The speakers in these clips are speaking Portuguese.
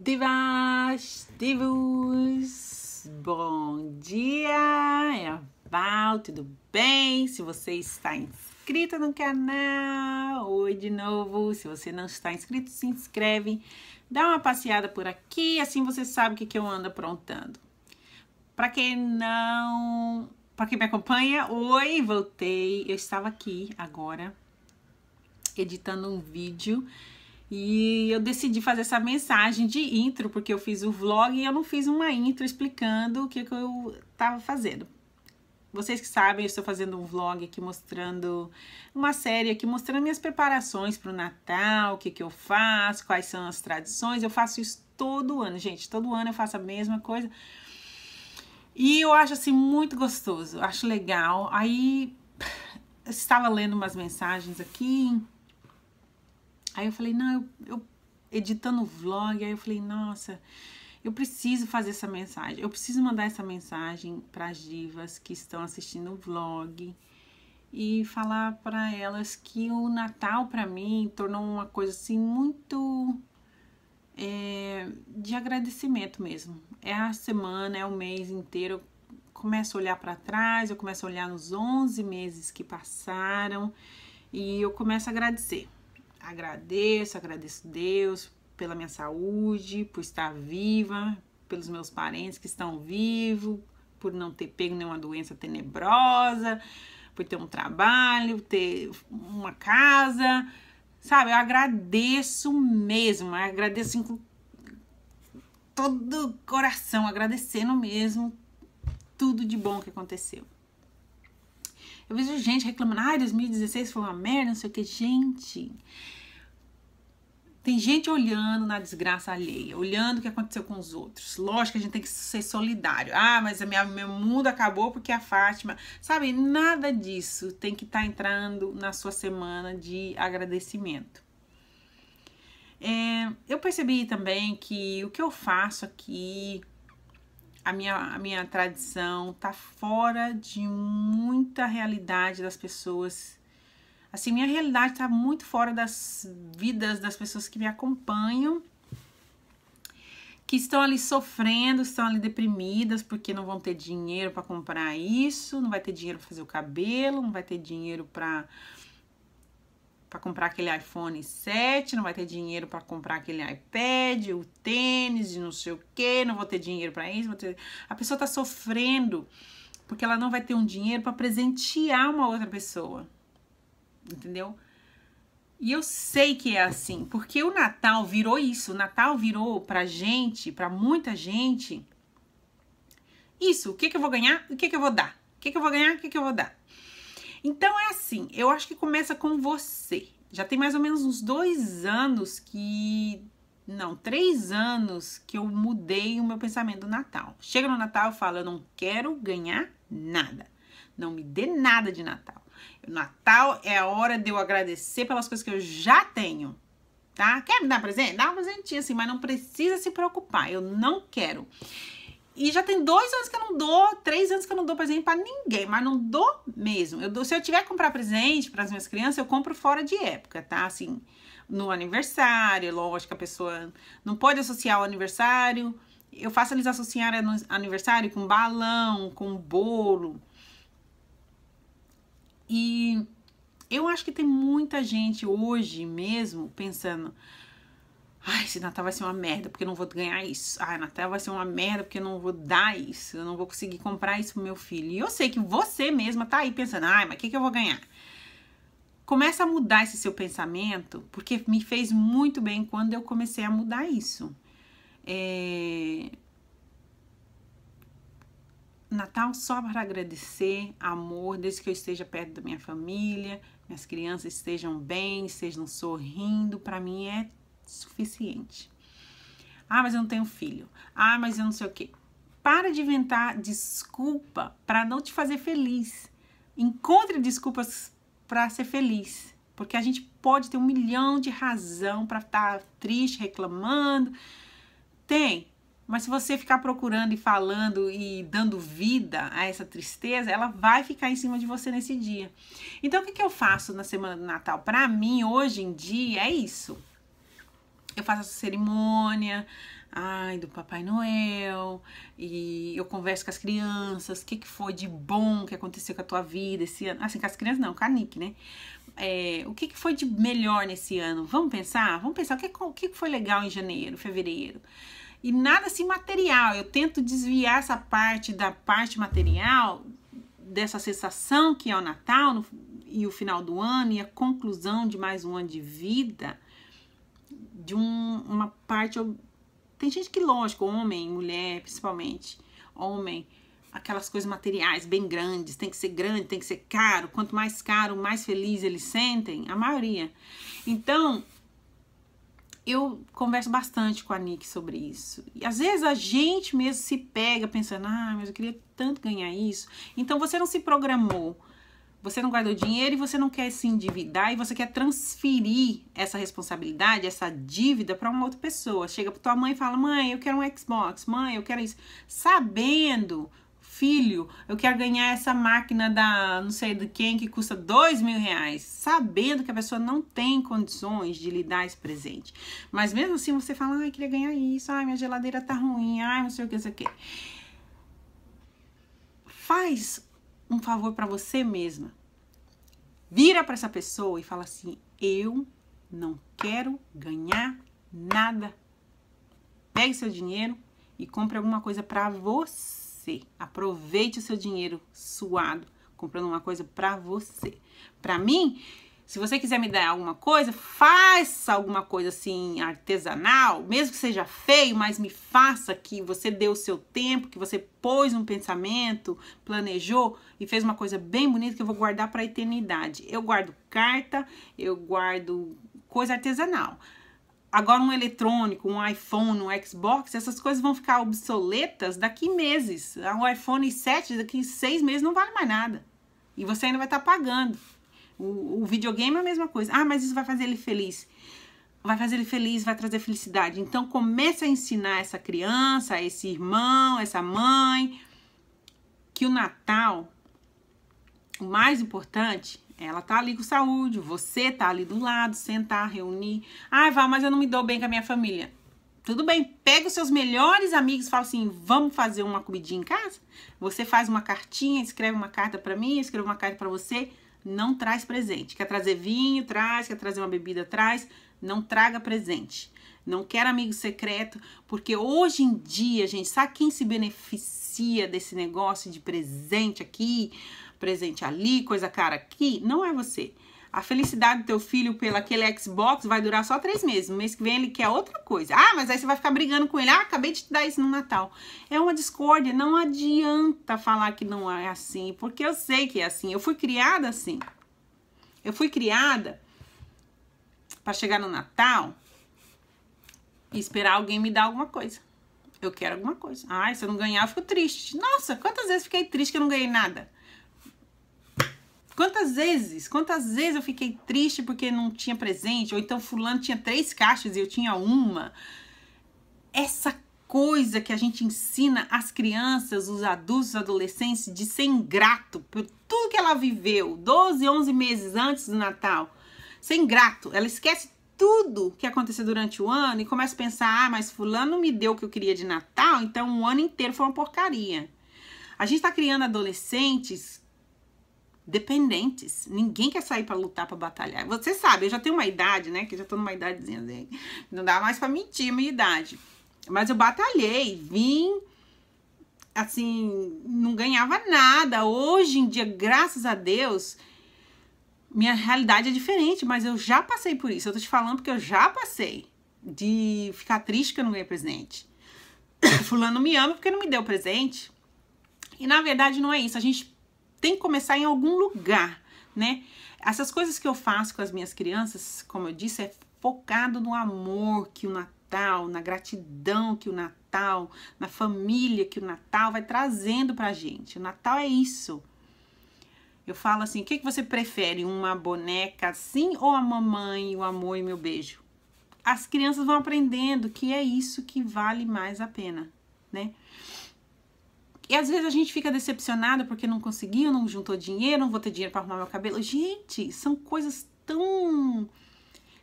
Divas, divos, bom dia, é Val, tudo bem? Se você está inscrito no canal, oi de novo, se você não está inscrito, se inscreve, dá uma passeada por aqui, assim você sabe o que, que eu ando aprontando. Para quem não, para quem me acompanha, oi, voltei, eu estava aqui agora editando um vídeo e eu decidi fazer essa mensagem de intro, porque eu fiz o vlog e eu não fiz uma intro explicando o que, que eu estava fazendo. Vocês que sabem, eu estou fazendo um vlog aqui mostrando uma série aqui mostrando minhas preparações para o Natal, o que, que eu faço, quais são as tradições. Eu faço isso todo ano, gente. Todo ano eu faço a mesma coisa. E eu acho assim muito gostoso, acho legal. Aí eu estava lendo umas mensagens aqui Aí eu falei, não, eu, eu editando vlog, aí eu falei, nossa, eu preciso fazer essa mensagem, eu preciso mandar essa mensagem para as divas que estão assistindo o vlog e falar para elas que o Natal para mim tornou uma coisa assim muito é, de agradecimento mesmo. É a semana, é o mês inteiro. Eu começo a olhar para trás, eu começo a olhar nos 11 meses que passaram e eu começo a agradecer. Agradeço, agradeço Deus pela minha saúde, por estar viva, pelos meus parentes que estão vivos, por não ter pego nenhuma doença tenebrosa, por ter um trabalho, ter uma casa, sabe? Eu agradeço mesmo, eu agradeço assim com todo o coração, agradecendo mesmo tudo de bom que aconteceu. Eu vejo gente reclamando, ai, ah, 2016 foi uma merda, não sei o que. Gente, tem gente olhando na desgraça alheia, olhando o que aconteceu com os outros. Lógico que a gente tem que ser solidário. Ah, mas a minha, meu mundo acabou porque a Fátima. Sabe, nada disso tem que estar tá entrando na sua semana de agradecimento. É, eu percebi também que o que eu faço aqui, a minha, a minha tradição, tá fora de muita realidade das pessoas Assim, minha realidade está muito fora das vidas das pessoas que me acompanham, que estão ali sofrendo, estão ali deprimidas porque não vão ter dinheiro para comprar isso, não vai ter dinheiro para fazer o cabelo, não vai ter dinheiro para para comprar aquele iPhone 7, não vai ter dinheiro para comprar aquele iPad, o tênis, não sei o que, não vou ter dinheiro para isso. Ter... A pessoa está sofrendo porque ela não vai ter um dinheiro para presentear uma outra pessoa entendeu? E eu sei que é assim, porque o Natal virou isso. O Natal virou pra gente, pra muita gente, isso. O que, que eu vou ganhar? O que, que eu vou dar? O que, que eu vou ganhar? O que, que eu vou dar? Então é assim, eu acho que começa com você. Já tem mais ou menos uns dois anos que. Não, três anos que eu mudei o meu pensamento do Natal. Chega no Natal, eu falo, eu não quero ganhar nada. Não me dê nada de Natal. Natal é a hora de eu agradecer pelas coisas que eu já tenho. Tá? Quer me dar presente? Dá um presentinho assim, mas não precisa se preocupar. Eu não quero. E já tem dois anos que eu não dou, três anos que eu não dou presente para ninguém, mas não dou mesmo. Eu dou, se eu tiver que comprar presente para as minhas crianças, eu compro fora de época, tá? Assim, no aniversário, lógico, a pessoa não pode associar o aniversário. Eu faço eles associarem aniversário com balão, com bolo, e eu acho que tem muita gente hoje mesmo pensando: ai, esse Natal vai ser uma merda porque eu não vou ganhar isso. Ai, Natal vai ser uma merda porque eu não vou dar isso. Eu não vou conseguir comprar isso pro meu filho. E eu sei que você mesma tá aí pensando: ai, mas o que, que eu vou ganhar? Começa a mudar esse seu pensamento, porque me fez muito bem quando eu comecei a mudar isso. É, Natal só para agradecer, amor, desde que eu esteja perto da minha família, minhas crianças estejam bem, estejam sorrindo, para mim é suficiente. Ah, mas eu não tenho filho. Ah, mas eu não sei o quê. Para de inventar desculpa para não te fazer feliz. Encontre desculpas para ser feliz, porque a gente pode ter um milhão de razão para estar tá triste, reclamando. Tem, mas se você ficar procurando e falando e dando vida a essa tristeza, ela vai ficar em cima de você nesse dia. Então, o que, que eu faço na semana do Natal? Para mim, hoje em dia, é isso. Eu faço essa cerimônia, ai, do Papai Noel, e eu converso com as crianças, o que, que foi de bom que aconteceu com a tua vida esse ano. Assim, com as crianças não, com a Nick, né? É, o que, que foi de melhor nesse ano? Vamos pensar? Vamos pensar o que, o que foi legal em janeiro, fevereiro e nada assim material. Eu tento desviar essa parte da parte material, dessa sensação que é o Natal no, e o final do ano e a conclusão de mais um ano de vida, de um, uma parte. Tem gente que, lógico, homem, mulher, principalmente, homem, aquelas coisas materiais bem grandes, tem que ser grande, tem que ser caro. Quanto mais caro, mais feliz eles sentem, a maioria. Então, eu converso bastante com a Nick sobre isso. E às vezes a gente mesmo se pega pensando, ah, mas eu queria tanto ganhar isso. Então você não se programou, você não guardou dinheiro e você não quer se endividar e você quer transferir essa responsabilidade, essa dívida para uma outra pessoa. Chega para tua mãe e fala, mãe, eu quero um Xbox, mãe, eu quero isso. Sabendo Filho, eu quero ganhar essa máquina da não sei de quem que custa dois mil reais, sabendo que a pessoa não tem condições de lhe dar esse presente. Mas mesmo assim você fala, ai, queria ganhar isso, ai, minha geladeira tá ruim, ai, não sei o que, não sei o que. Faz um favor para você mesma. Vira para essa pessoa e fala assim: eu não quero ganhar nada. Pegue seu dinheiro e compre alguma coisa para você você. Aproveite o seu dinheiro suado comprando uma coisa para você. Para mim, se você quiser me dar alguma coisa, faça alguma coisa assim artesanal, mesmo que seja feio, mas me faça que você deu o seu tempo, que você pôs um pensamento, planejou e fez uma coisa bem bonita que eu vou guardar para a eternidade. Eu guardo carta, eu guardo coisa artesanal. Agora, um eletrônico, um iPhone, um Xbox, essas coisas vão ficar obsoletas daqui meses. O ah, iPhone 7 daqui seis meses não vale mais nada. E você ainda vai estar tá pagando. O, o, videogame é a mesma coisa. Ah, mas isso vai fazer ele feliz. Vai fazer ele feliz, vai trazer felicidade. Então comece a ensinar essa criança, esse irmão, essa mãe, que o Natal, o mais importante, ela tá ali com saúde, você tá ali do lado, sentar, reunir. Ah, vá mas eu não me dou bem com a minha família. Tudo bem, pega os seus melhores amigos e fala assim: vamos fazer uma comidinha em casa? Você faz uma cartinha, escreve uma carta para mim, escreve uma carta para você. Não traz presente. Quer trazer vinho? Traz. Quer trazer uma bebida? Traz. Não traga presente. Não quer amigo secreto, porque hoje em dia, gente, sabe quem se beneficia desse negócio de presente aqui? presente ali, coisa cara aqui, não é você. A felicidade do teu filho pelo aquele Xbox vai durar só três meses. No mês que vem ele quer outra coisa. Ah, mas aí você vai ficar brigando com ele. Ah, acabei de te dar isso no Natal. É uma discórdia. Não adianta falar que não é assim, porque eu sei que é assim. Eu fui criada assim. Eu fui criada para chegar no Natal e esperar alguém me dar alguma coisa. Eu quero alguma coisa. Ah, se eu não ganhar, eu fico triste. Nossa, quantas vezes fiquei triste que eu não ganhei nada? Quantas vezes, quantas vezes eu fiquei triste porque não tinha presente, ou então fulano tinha três caixas e eu tinha uma. Essa coisa que a gente ensina as crianças, os adultos, os adolescentes, de ser ingrato por tudo que ela viveu 12, 11 meses antes do Natal. Ser ingrato, ela esquece tudo que aconteceu durante o ano e começa a pensar: ah, mas Fulano me deu o que eu queria de Natal, então o ano inteiro foi uma porcaria. A gente está criando adolescentes dependentes. Ninguém quer sair para lutar, para batalhar. Você sabe, eu já tenho uma idade, né? Que já tô numa idadezinha assim. Não dá mais para mentir a minha idade. Mas eu batalhei, vim assim, não ganhava nada. Hoje em dia, graças a Deus, minha realidade é diferente, mas eu já passei por isso. Eu tô te falando porque eu já passei de ficar triste que eu não ganhei presente. Fulano me ama porque não me deu presente. E na verdade não é isso. A gente tem que começar em algum lugar, né? Essas coisas que eu faço com as minhas crianças, como eu disse, é focado no amor que o Natal, na gratidão que o Natal, na família que o Natal vai trazendo pra gente. O Natal é isso. Eu falo assim: o que, que você prefere? Uma boneca assim ou a mamãe, o amor e meu beijo? As crianças vão aprendendo que é isso que vale mais a pena, né? E às vezes a gente fica decepcionada porque não conseguiu, não juntou dinheiro, não vou ter dinheiro para arrumar meu cabelo. Gente, são coisas tão.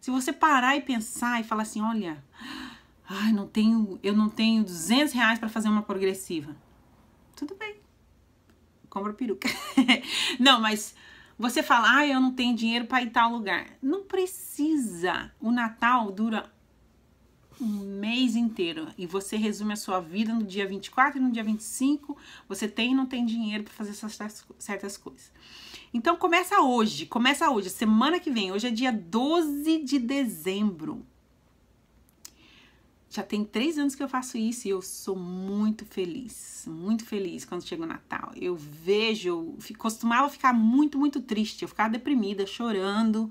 Se você parar e pensar e falar assim, olha, ai, não tenho, eu não tenho 200 reais para fazer uma progressiva. Tudo bem, compra peruca. não, mas você fala, ah, eu não tenho dinheiro para ir tal lugar. Não precisa. O Natal dura um mês inteiro e você resume a sua vida no dia 24 e no dia 25, você tem e não tem dinheiro para fazer essas certas, certas coisas. Então começa hoje, começa hoje, semana que vem. Hoje é dia 12 de dezembro. Já tem três anos que eu faço isso e eu sou muito feliz, muito feliz quando chega o Natal. Eu vejo, eu costumava ficar muito, muito triste, eu ficava deprimida, chorando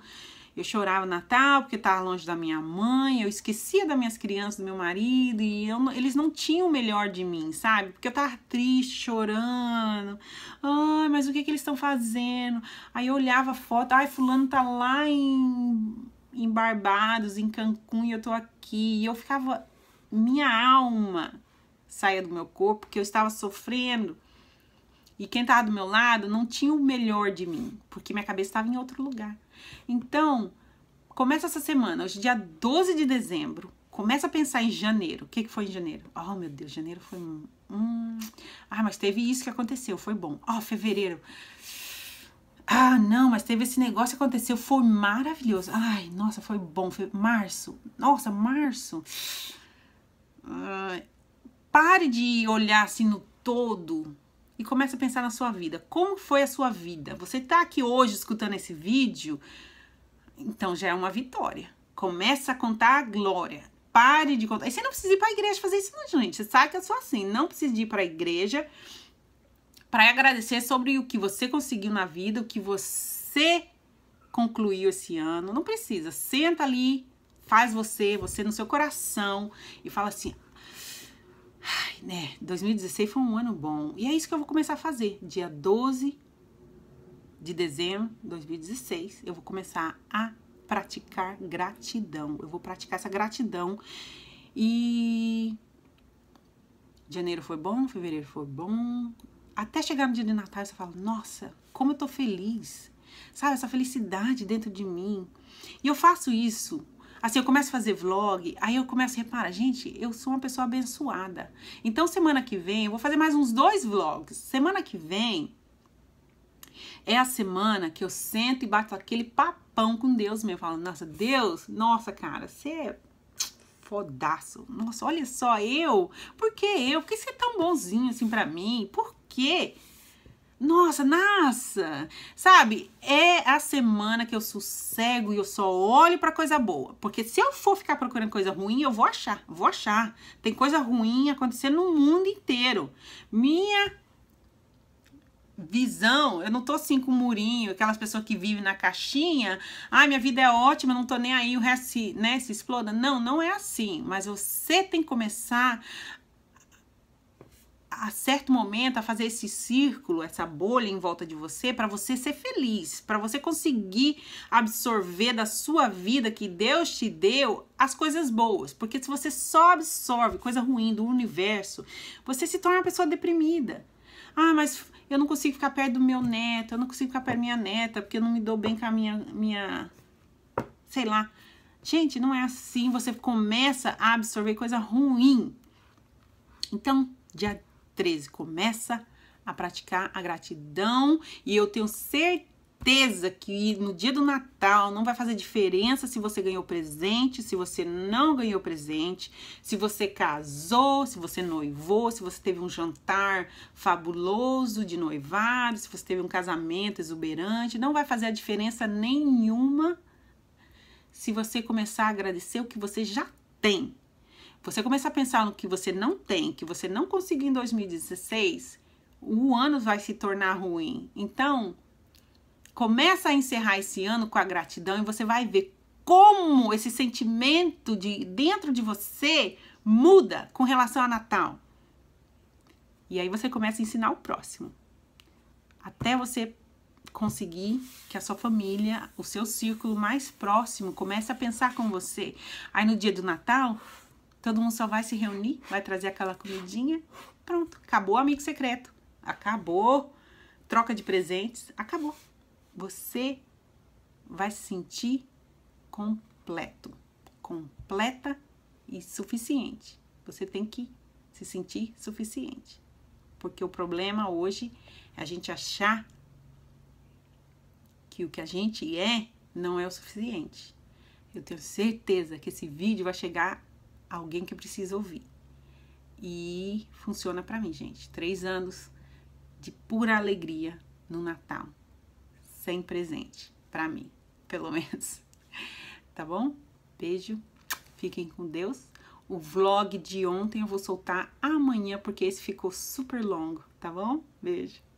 eu chorava Natal porque estava longe da minha mãe, eu esquecia das minhas crianças, do meu marido, e eu, eles não tinham o melhor de mim, sabe? Porque eu estava triste, chorando. Ai, mas o que, que eles estão fazendo? Aí eu olhava a foto, ai, fulano tá lá em, em Barbados, em Cancún, e eu tô aqui. E eu ficava, minha alma saía do meu corpo, porque eu estava sofrendo e quem estava do meu lado não tinha o melhor de mim, porque minha cabeça estava em outro lugar. Então, começa essa semana, hoje é dia 12 de dezembro, começa a pensar em janeiro. O que, que foi em janeiro? Oh, meu Deus, janeiro foi um. Hum. Ah, mas teve isso que aconteceu, foi bom. Oh, fevereiro. Ah, não, mas teve esse negócio que aconteceu, foi maravilhoso. Ai, nossa, foi bom. Foi março. Nossa, março. Ah, pare de olhar assim no todo e começa a pensar na sua vida. Como foi a sua vida? Você está aqui hoje escutando esse vídeo, então já é uma vitória. Começa a contar a glória. Pare de contar. E você não precisa ir para a igreja fazer isso, não, gente. Você sabe que eu sou assim. Não precisa ir para a igreja para agradecer sobre o que você conseguiu na vida, o que você concluiu esse ano. Não precisa. Senta ali, faz você, você no seu coração e fala assim: Ai, né? 2016 foi um ano bom. E é isso que eu vou começar a fazer. Dia 12 de dezembro de 2016, eu vou começar a praticar gratidão. Eu vou praticar essa gratidão. E janeiro foi bom, fevereiro foi bom. Até chegar no dia de Natal, você fala: Nossa, como eu tô feliz! Sabe, essa felicidade dentro de mim. E eu faço isso Assim, eu começo a fazer vlog, aí eu começo a reparar, gente, eu sou uma pessoa abençoada. Então, semana que vem, eu vou fazer mais uns dois vlogs. Semana que vem é a semana que eu sento e bato aquele papão com Deus mesmo. falo, nossa, Deus, nossa, cara, você é fodaço. Nossa, olha só, eu? Por que eu? Por que você é tão bonzinho assim para mim? Por quê? Nossa, nossa! Sabe? É a semana que eu sossego e eu só olho para coisa boa. Porque se eu for ficar procurando coisa ruim, eu vou achar, vou achar. Tem coisa ruim acontecendo no mundo inteiro. Minha visão, eu não tô assim com o murinho, aquelas pessoas que vivem na caixinha, ai, ah, minha vida é ótima, não tô nem aí, o resto se, né, se exploda. Não, não é assim, mas você tem que começar a certo momento a fazer esse círculo, essa bolha em volta de você para você ser feliz, para você conseguir absorver da sua vida que Deus te deu as coisas boas, porque se você só absorve coisa ruim do universo, você se torna uma pessoa deprimida. Ah, mas eu não consigo ficar perto do meu neto, eu não consigo ficar perto da minha neta, porque eu não me dou bem com a minha minha sei lá. Gente, não é assim, você começa a absorver coisa ruim. Então, dia 13. Começa a praticar a gratidão e eu tenho certeza que no dia do Natal não vai fazer diferença se você ganhou presente, se você não ganhou presente, se você casou, se você noivou, se você teve um jantar fabuloso de noivado, se você teve um casamento exuberante, não vai fazer a diferença nenhuma se você começar a agradecer o que você já tem você começar a pensar no que você não tem, que você não conseguiu em 2016, o ano vai se tornar ruim. Então, começa a encerrar esse ano com a gratidão e você vai ver como esse sentimento de dentro de você muda com relação a Natal. E aí você começa a ensinar o próximo. Até você conseguir que a sua família, o seu círculo mais próximo comece a pensar com você. Aí no dia do Natal, Todo mundo só vai se reunir, vai trazer aquela comidinha. Pronto, acabou o amigo secreto. Acabou troca de presentes, acabou. Você vai se sentir completo, completa e suficiente. Você tem que se sentir suficiente. Porque o problema hoje é a gente achar que o que a gente é não é o suficiente. Eu tenho certeza que esse vídeo vai chegar alguém que precisa ouvir. E funciona para mim, gente. Três anos de pura alegria no Natal, sem presente, para mim, pelo menos. Tá bom? Beijo, fiquem com Deus. O vlog de ontem eu vou soltar amanhã, porque esse ficou super longo, tá bom? Beijo.